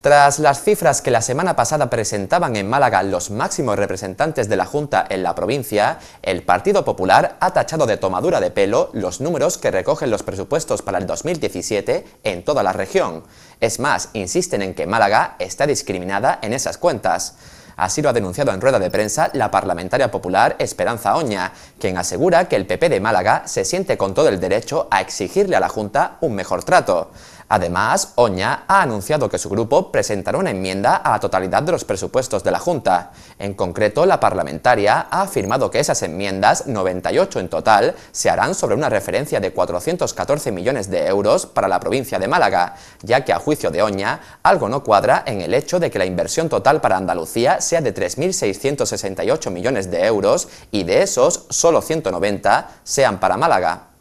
Tras las cifras que la semana pasada presentaban en Málaga los máximos representantes de la Junta en la provincia, el Partido Popular ha tachado de tomadura de pelo los números que recogen los presupuestos para el 2017 en toda la región. Es más, insisten en que Málaga está discriminada en esas cuentas. Así lo ha denunciado en rueda de prensa la parlamentaria popular Esperanza Oña, quien asegura que el PP de Málaga se siente con todo el derecho a exigirle a la Junta un mejor trato. Además, Oña ha anunciado que su grupo presentará una enmienda a la totalidad de los presupuestos de la Junta. En concreto, la parlamentaria ha afirmado que esas enmiendas, 98 en total, se harán sobre una referencia de 414 millones de euros para la provincia de Málaga, ya que a juicio de Oña, algo no cuadra en el hecho de que la inversión total para Andalucía sea de 3.668 millones de euros y de esos, solo 190 sean para Málaga.